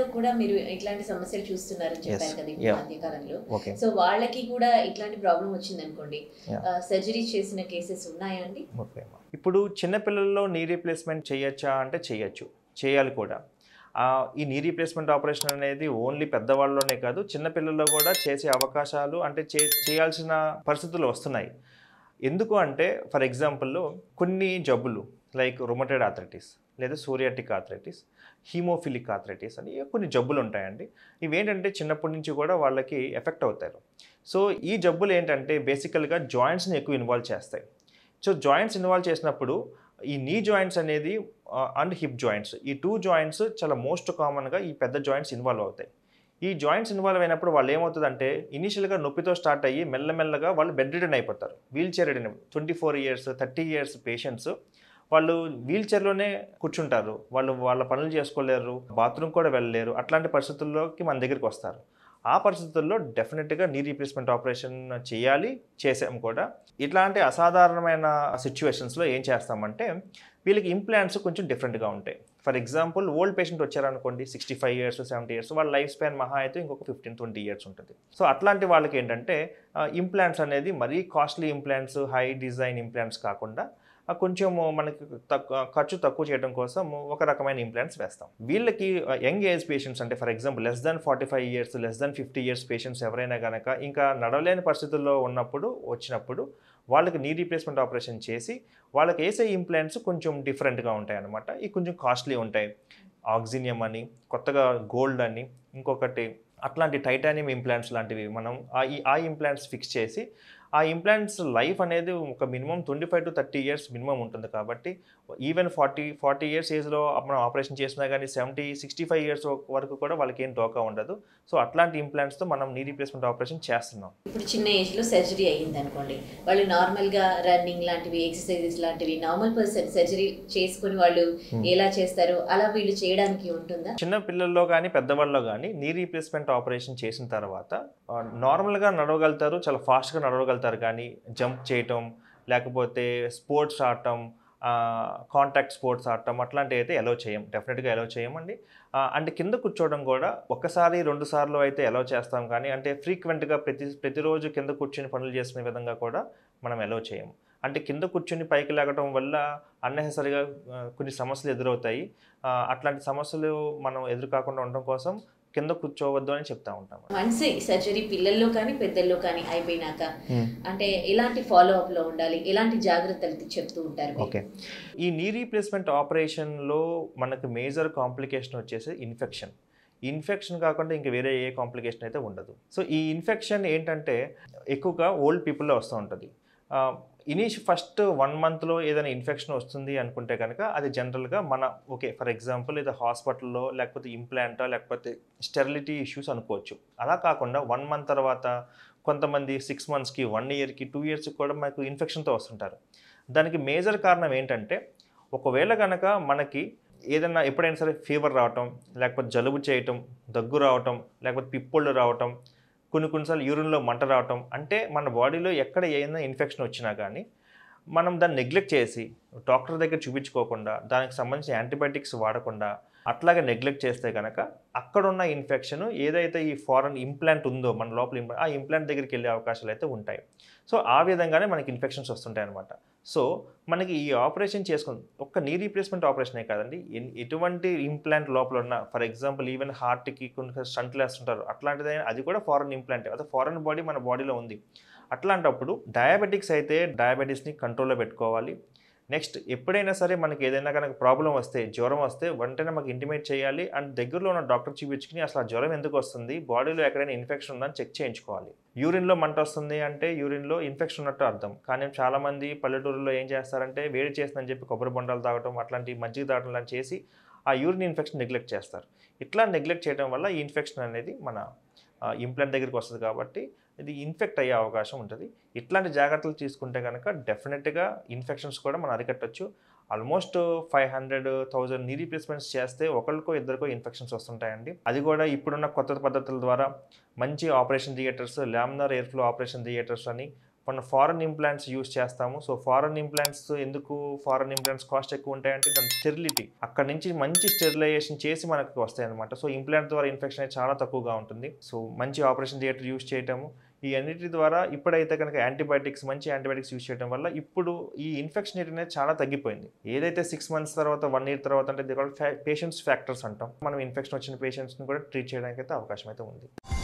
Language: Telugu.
పిల్లలు కూడా మీరు ఇట్లాంటి సమస్యలు చూస్తున్నారని చెప్పారు కదా మధ్యకాలంలో సో వాళ్ళకి కూడా ఇట్లాంటి ప్రాబ్లం వచ్చింది అనుకోండి సర్జరీ చేసిన కేసెస్ ఉన్నాయా అండి ఇప్పుడు చిన్నపిల్లల్లో నీ రీప్లేస్మెంట్ చేయొచ్చా అంటే చేయొచ్చు చేయాలి కూడా ఈ నీ రీప్లేస్మెంట్ ఆపరేషన్ అనేది ఓన్లీ పెద్దవాళ్ళలోనే కాదు చిన్నపిల్లల్లో కూడా చేసే అవకాశాలు అంటే చే చేయాల్సిన పరిస్థితులు వస్తున్నాయి ఎందుకు అంటే ఫర్ ఎగ్జాంపుల్ కొన్ని జబ్బులు లైక్ రొమటైడ్ ఆథరిటీస్ లేదా సోరియాటిక్ ఆథరైటిస్ హీమోఫిలిక్ ఆథరైటిస్ అని కొన్ని జబ్బులు ఉంటాయండి ఇవి ఏంటంటే చిన్నప్పటి నుంచి కూడా వాళ్ళకి ఎఫెక్ట్ అవుతారు సో ఈ జబ్బులు ఏంటంటే బేసికల్గా జాయింట్స్ని ఎక్కువ ఇన్వాల్వ్ చేస్తాయి సో జాయింట్స్ ఇన్వాల్వ్ చేసినప్పుడు ఈ నీ జాయింట్స్ అనేది అండ్ హిప్ జాయింట్స్ ఈ టూ జాయింట్స్ చాలా మోస్ట్ కామన్గా ఈ పెద్ద జాయింట్స్ ఇన్వాల్వ్ అవుతాయి ఈ జాయింట్స్ ఇన్వాల్వ్ అయినప్పుడు వాళ్ళు ఏమవుతుందంటే ఇనిషియల్గా నొప్పితో స్టార్ట్ అయ్యి మెల్లమెల్లగా వాళ్ళు బెడ్ రిటర్న్ అయిపోతారు wheel chair ridden twenty four years thirty years patients వాళ్ళు వీల్ చైర్లోనే కూర్చుంటారు వాళ్ళు వాళ్ళ పనులు చేసుకోలేరు బాత్రూమ్ కూడా వెళ్ళలేరు అట్లాంటి పరిస్థితుల్లోకి మన దగ్గరికి వస్తారు ఆ పరిస్థితుల్లో డెఫినెట్గా నీ రీప్లేస్మెంట్ ఆపరేషన్ చేయాలి చేసాం కూడా ఇట్లాంటి అసాధారణమైన సిచ్యువేషన్స్లో ఏం చేస్తామంటే వీళ్ళకి ఇంప్లాంట్స్ కొంచెం డిఫరెంట్గా ఉంటాయి ఫర్ ఎగ్జాంపుల్ ఓల్డ్ పేషెంట్ వచ్చారనుకోండి sixty five years seventy years వాళ్ళ లైఫ్ స్పాన్ మహా అయితే ఇంకొక ఫిఫ్టీన్ ట్వంటీ ఇయర్స్ ఉంటుంది సో అట్లాంటి వాళ్ళకి ఏంటంటే ఇంప్లాంట్స్ అనేది మరీ costly implants high design implants కాకుండా కొంచెం మనకి తక్కువ ఖర్చు తక్కువ చేయడం కోసం ఒక రకమైన ఇంప్లాంట్స్ వేస్తాం వీళ్ళకి యంగ్ ఏజ్ పేషెంట్స్ అంటే for example less than forty five years less than fifty years patients ఎవరైనా కనుక ఇంకా నడవలేని పరిస్థితుల్లో ఉన్నప్పుడు వచ్చినప్పుడు వాళ్ళకి నీ రీప్లేస్మెంట్ ఆపరేషన్ చేసి వాళ్ళకి వేసే ఇంప్లాంట్స్ కొంచెం డిఫరెంట్గా ఉంటాయి అనమాట ఇవి కొంచెం కాస్ట్లీ ఉంటాయి ఆక్సినియం అని కొత్తగా గోల్డ్ అని ఇంకొకటి అట్లాంటి టైటానియం ఇంప్లాంట్స్ లాంటివి మనం ఆ ఇంప్లాంట్స్ ఫిక్స్ చేసి ఆ ఇంప్లాంట్స్ లైఫ్ అనేది ఒక minimum twenty five to thirty years minimum ఉంటుంది కాబట్టి ఈవెన్ ఫార్టీ ఫార్టీ ఇయర్స్ ఏజ్లో మనం ఆపరేషన్ చేసినా కానీ సెవెంటీ సిక్స్టీ ఫైవ్ ఇయర్స్ వరకు కూడా వాళ్ళకి ఏం తోక ఉండదు సో అట్లాంటి ఇంప్లాంట్స్తో మనం నీ రీప్లేస్మెంట్ ఆపరేషన్ చేస్తున్నాం ఇప్పుడు చిన్న ఏజ్లో సర్జరీ అయ్యింది అనుకోండి వాళ్ళు నార్మల్గా రన్నింగ్ లాంటివి ఎక్సర్సైజెస్ లాంటివి నార్మల్ పర్సన్ సర్జరీ చేసుకుని వాళ్ళు hmm. ఎలా చేస్తారు అలా వీళ్ళు చేయడానికి ఉంటుందా చిన్న పిల్లల్లో కానీ పెద్దవాళ్ళలో కానీ నీ రీప్లేస్మెంట్ ఆపరేషన్ చేసిన తర్వాత నార్మల్గా నడవగలుగుతారు చాలా ఫాస్ట్గా నడవగలుగుతారు కానీ జంప్ చేయటం లేకపోతే స్పోర్ట్స్ ఆడటం కాంటాక్ట్ స్పోర్ట్స్ ఆడటం అట్లాంటివి అయితే అలో చేయం డెఫినెట్గా అలో చేయమండి అంటే కింద కూర్చోవడం కూడా ఒకసారి రెండు సార్లు అయితే ఎలో చేస్తాం కానీ అంటే ఫ్రీక్వెంట్గా ప్రతి ప్రతిరోజు కింద కూర్చొని పనులు చేసిన విధంగా కూడా మనం ఎలో చేయం అంటే కింద కూర్చొని పైకి లేకటం వల్ల అన్నెసరిగా కొన్ని సమస్యలు ఎదురవుతాయి అట్లాంటి సమస్యలు మనం ఎదురు కాకుండా ఉండడం కోసం కింద కూర్చోవద్దు అని చెప్తా ఉంటాం మంచి సర్జరీ పిల్లల్లో కానీ పెద్దల్లో కానీ అయిపోయినాక hmm. అంటే ఎలాంటి ఫాలో అప్ లో ఉండాలి ఎలాంటి జాగ్రత్తలు చెప్తూ ఉంటారు ఓకే ఈ నీ రీప్లేస్మెంట్ ఆపరేషన్ లో మనకు మేజర్ కాంప్లికేషన్ వచ్చేసి ఇన్ఫెక్షన్ ఇన్ఫెక్షన్ కాకుండా ఇంకా వేరే ఏ కాంప్లికేషన్ అయితే ఉండదు సో ఈ ఇన్ఫెక్షన్ ఏంటంటే ఎక్కువగా ఓల్డ్ పీపుల్లో వస్తూ ఉంటుంది ఇనీష్ ఫస్ట్ వన్ మంత్లో ఏదైనా ఇన్ఫెక్షన్ వస్తుంది అనుకుంటే కనుక అది జనరల్గా మన ఓకే ఫర్ ఎగ్జాంపుల్ ఏదో హాస్పిటల్లో లేకపోతే ఇంప్లాంటా లేకపోతే స్టెరిలిటీ ఇష్యూస్ అనుకోవచ్చు అలా కాకుండా వన్ మంత్ తర్వాత కొంతమంది సిక్స్ మంత్స్కి వన్ ఇయర్కి టూ ఇయర్స్కి కూడా మనకు ఇన్ఫెక్షన్తో వస్తుంటారు దానికి మేజర్ కారణం ఏంటంటే ఒకవేళ కనుక మనకి ఏదైనా ఎప్పుడైనా సరే ఫీవర్ రావటం లేకపోతే జలుబు చేయటం దగ్గు రావటం లేకపోతే పిప్పళ్ళు రావటం కొన్ని కొన్నిసార్లు యూరిన్లో మంట రావటం అంటే మన బాడీలో ఎక్కడ ఏదైనా ఇన్ఫెక్షన్ వచ్చినా కానీ మనం దాన్ని నెగ్లెక్ట్ చేసి డాక్టర్ దగ్గర చూపించుకోకుండా దానికి సంబంధించిన యాంటీబయాటిక్స్ వాడకుండా అట్లాగే నెగ్లెక్ట్ చేస్తే కనుక అక్కడున్న ఇన్ఫెక్షన్ ఏదైతే ఈ ఫారెన్ ఇంప్లాంట్ ఉందో మన లోపల ఇంప్లాంట్ ఆ ఇంప్లాంట్ దగ్గరికి వెళ్ళే అవకాశాలు అయితే ఉంటాయి సో ఆ విధంగానే మనకి ఇన్ఫెక్షన్స్ వస్తుంటాయి అనమాట సో మనకి ఈ ఆపరేషన్ చేసుకుని ఒక్క నీ రీప్లేస్మెంట్ ఆపరేషనే కాదండి ఎటువంటి ఇంప్లాంట్ లోపల ఉన్న ఫర్ ఎగ్జాంపుల్ ఈవెన్ హార్ట్కి కొన్ని స్టంట్లు వేస్తుంటారు అట్లాంటిది అది కూడా ఫారెన్ ఇంప్లాంట్ అదే ఫారెన్ బాడీ మన బాడీలో ఉంది అట్లాంటప్పుడు డయాబెటిక్స్ అయితే డయాబెటీస్ని కంట్రోల్లో పెట్టుకోవాలి నెక్స్ట్ ఎప్పుడైనా సరే మనకి ఏదైనా కనుక ప్రాబ్లం వస్తే జ్వరం వస్తే వెంటనే మాకు ఇంటిమేట్ చేయాలి అండ్ దగ్గరలో ఉన్న డాక్టర్ చూపించుకుని అసలు ఆ జ్వరం ఎందుకు వస్తుంది బాడీలో ఎక్కడైనా ఇన్ఫెక్షన్ ఉందని చెక్ చేయించుకోవాలి యూరిన్లో మంట వస్తుంది అంటే యూరిన్లో ఇన్ఫెక్షన్ ఉన్నట్టు అర్థం కానీ చాలామంది పల్లెటూరులో ఏం చేస్తారంటే వేడి చేస్తుందని చెప్పి కొబ్బరి బొండాలు తాగటం అట్లాంటి మజ్జిగ తాగటం లాంటి చేసి ఆ యూరిన్ ఇన్ఫెక్షన్ నెగ్లెక్ట్ చేస్తారు ఇట్లా నెగ్లెక్ట్ చేయడం వల్ల ఈ ఇన్ఫెక్షన్ అనేది మన ఇంప్లాంట్ దగ్గరికి వస్తుంది కాబట్టి ఇది ఇన్ఫెక్ట్ అయ్యే అవకాశం ఉంటుంది ఇట్లాంటి జాగ్రత్తలు తీసుకుంటే కనుక డెఫినెట్గా ఇన్ఫెక్షన్స్ కూడా మనం అరికట్టచ్చు almost five hundred thousand knee replacements చేస్తే ఒకరికో ఇద్దరికో ఇన్ఫెక్షన్స్ వస్తుంటాయండి అది కూడా ఇప్పుడున్న కొత్త పద్ధతుల ద్వారా మంచి operation theatres laminar airflow operation theatres అని మన ఫారెన్ ఇంప్లాంట్స్ యూస్ చేస్తాము సో ఫారెన్ ఇంప్లాంట్స్ ఎందుకు ఫారెన్ ఇంప్లాంట్స్ కాస్ట్ ఎక్కువ ఉంటాయంటే దాని స్టెరిలిటీ అక్కడ నుంచి మంచి స్టెరిలైజేషన్ చేసి మనకు అనమాట సో ఇంప్లాంట్ ద్వారా ఇన్ఫెక్షన్ అనేది చాలా తక్కువగా ఉంటుంది సో మంచి ఆపరేషన్ థియేటర్ యూస్ చేయటము ఈ అన్నిటి ద్వారా ఇప్పుడైతే కనుక యాంటీబయాటిక్స్ మంచి యాంటీబయాటిక్స్ యూజ్ చేయడం వల్ల ఇప్పుడు ఈ ఇన్ఫెక్షన్ రేట్ అనేది చాలా తగ్గిపోయింది ఏదైతే సిక్స్ మంత్స్ తర్వాత వన్ ఇయర్ తర్వాత అంటే పేషెంట్స్ ఫ్యాక్టర్స్ అంటాం మనం ఇన్ఫెక్షన్ వచ్చిన పేషెంట్స్ని కూడా ట్రీట్ చేయడానికి అయితే అవకాశం అయితే ఉంది